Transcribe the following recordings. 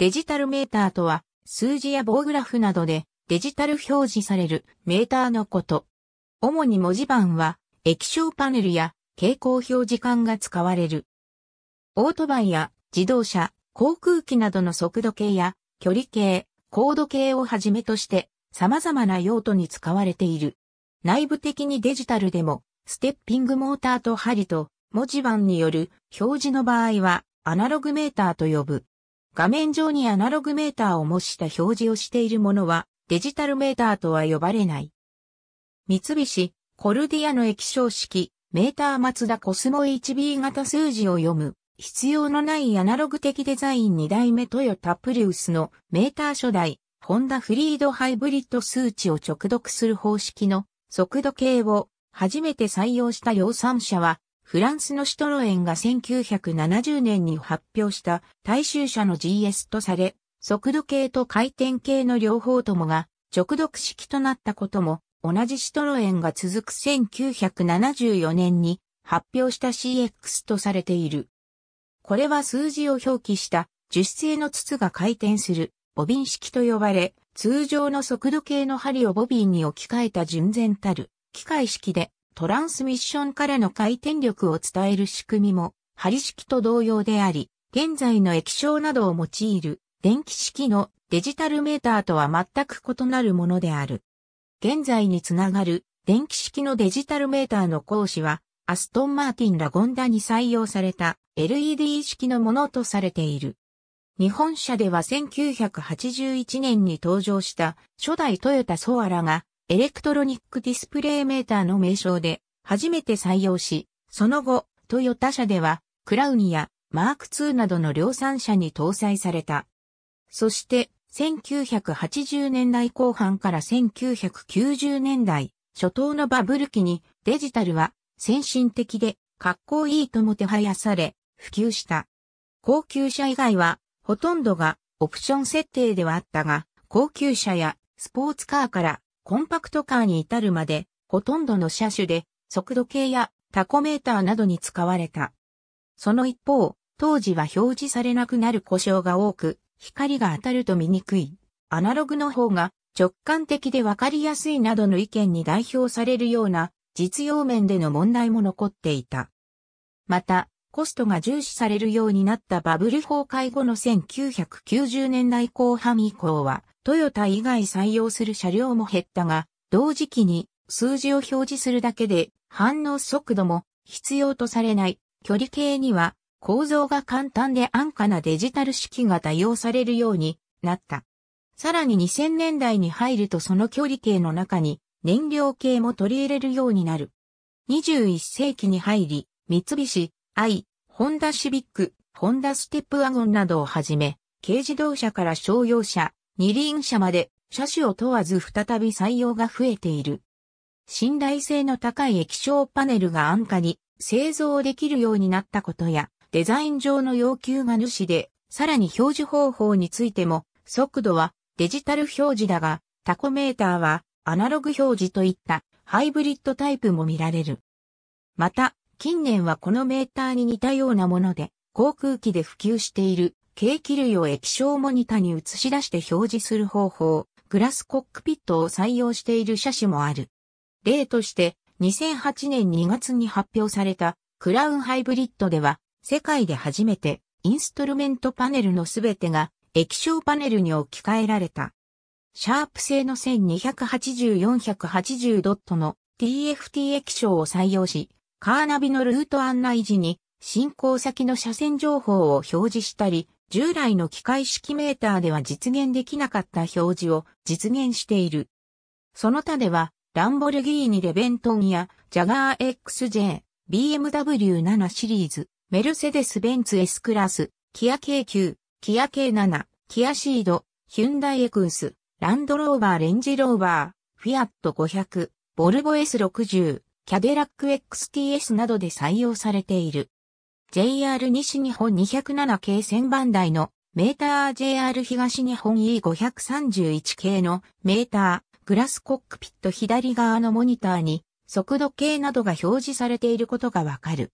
デジタルメーターとは、数字や棒グラフなどでデジタル表示されるメーターのこと。主に文字盤は、液晶パネルや蛍光表示管が使われる。オートバイや自動車、航空機などの速度計や距離計、高度計をはじめとして様々な用途に使われている。内部的にデジタルでもステッピングモーターと針と文字盤による表示の場合はアナログメーターと呼ぶ。画面上にアナログメーターを模した表示をしているものはデジタルメーターとは呼ばれない。三菱、コルディアの液晶式、メーターマツダコスモ 1B 型数字を読む、必要のないアナログ的デザイン2代目トヨタプリウスのメーター初代、ホンダフリードハイブリッド数値を直読する方式の速度計を初めて採用した量産車はフランスのシトロエンが1970年に発表した大衆車の GS とされ、速度計と回転計の両方ともが直読式となったことも、同じシトロエンが続く1974年に発表した CX とされている。これは数字を表記した樹脂製の筒が回転するボビン式と呼ばれ、通常の速度計の針をボビンに置き換えた純然たる機械式で、トランスミッションからの回転力を伝える仕組みも、針式と同様であり、現在の液晶などを用いる電気式のデジタルメーターとは全く異なるものである。現在につながる電気式のデジタルメーターの講師は、アストンマーティンラゴンダに採用された LED 式のものとされている。日本車では1981年に登場した初代トヨタソアラがエレクトロニックディスプレイメーターの名称で初めて採用し、その後、トヨタ社では、クラウンやマーク2などの量産車に搭載された。そして、1980年代後半から1990年代初頭のバブル期にデジタルは先進的でかっこいいともてはやされ普及した。高級車以外はほとんどがオプション設定ではあったが高級車やスポーツカーからコンパクトカーに至るまで、ほとんどの車種で、速度計やタコメーターなどに使われた。その一方、当時は表示されなくなる故障が多く、光が当たると見にくい。アナログの方が直感的でわかりやすいなどの意見に代表されるような実用面での問題も残っていた。また、コストが重視されるようになったバブル崩壊後の1990年代後半以降は、トヨタ以外採用する車両も減ったが、同時期に数字を表示するだけで反応速度も必要とされない距離計には構造が簡単で安価なデジタル式が多用されるようになった。さらに2000年代に入るとその距離計の中に燃料計も取り入れるようになる。21世紀に入り、三菱、アイ、ホンダシビック、ホンダステップワゴンなどをはじめ、軽自動車から商用車、二輪車まで車種を問わず再び採用が増えている。信頼性の高い液晶パネルが安価に製造できるようになったことや、デザイン上の要求が主で、さらに表示方法についても、速度はデジタル表示だが、タコメーターはアナログ表示といったハイブリッドタイプも見られる。また、近年はこのメーターに似たようなもので、航空機で普及している計器類を液晶モニタに映し出して表示する方法、グラスコックピットを採用している車種もある。例として、2008年2月に発表されたクラウンハイブリッドでは、世界で初めてインストルメントパネルのすべてが液晶パネルに置き換えられた。シャープ製の1280-480ドットの TFT 液晶を採用し、カーナビのルート案内時に進行先の車線情報を表示したり、従来の機械式メーターでは実現できなかった表示を実現している。その他では、ランボルギーニレベントンや、ジャガー XJ、BMW 7シリーズ、メルセデス・ベンツ S クラス、キア K9、キア K7、キアシード、ヒュンダイエクス、ランドローバーレンジローバー、フィアット500、ボルボ S60、キャデラック XTS などで採用されている。JR 西日本207系1000番台のメーター JR 東日本 E531 系のメーター、グラスコックピット左側のモニターに速度計などが表示されていることがわかる。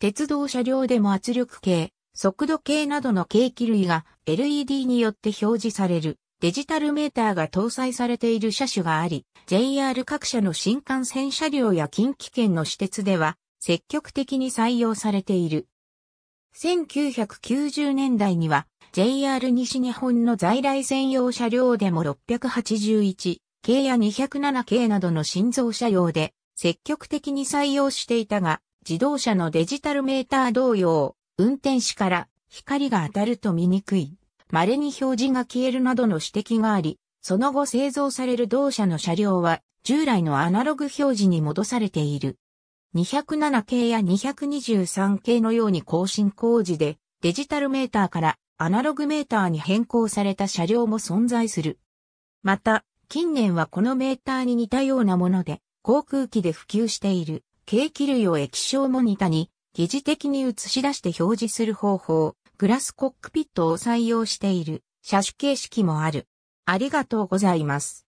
鉄道車両でも圧力計、速度計などの計器類が LED によって表示されるデジタルメーターが搭載されている車種があり、JR 各社の新幹線車両や近畿圏の私鉄では積極的に採用されている。1990年代には JR 西日本の在来専用車両でも681系や207系などの新造車用で積極的に採用していたが、自動車のデジタルメーター同様、運転士から光が当たると見にくい、稀に表示が消えるなどの指摘があり、その後製造される同社の車両は従来のアナログ表示に戻されている。207系や223系のように更新工事でデジタルメーターからアナログメーターに変更された車両も存在する。また、近年はこのメーターに似たようなもので、航空機で普及している、軽気類を液晶モニタに、疑似的に映し出して表示する方法、グラスコックピットを採用している、車種形式もある。ありがとうございます。